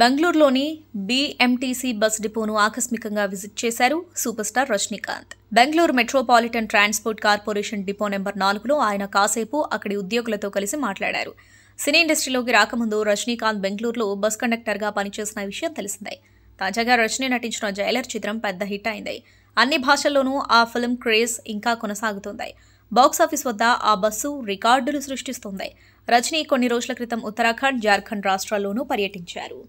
బెంగళూరులోని BMTC bus డిపోను ఆకస్మికంగా visit చేశారు super star Rajinikanth Bengaluru metropolitan transport corporation depot number నాలుగులో ఆయన కాసేపు అక్కడి ఉద్యోగులతో కలిసి మాట్లాడారు సినీ ఇండస్ట్రీలోకి రాకముందు రజనీకాంత్ బెంగళూరులో బస్ కండక్టర్గా పనిచేసిన విషయం తెలిసిందే తాజాగా రజనీ నటించిన జైలర్ చిత్రం పెద్ద హిట్ అయింది అన్ని భాషల్లోనూ ఆ ఫిల్మ్ క్రేజ్ ఇంకా కొనసాగుతుంది బాక్సాఫీస్ వద్ద ఆ బస్సు రికార్డులు సృష్టిస్తుంది రజనీ కొన్ని రోజుల క్రితం ఉత్తరాఖండ్ జార్ఖండ్ రాష్ట్రాల్లోనూ పర్యటించారు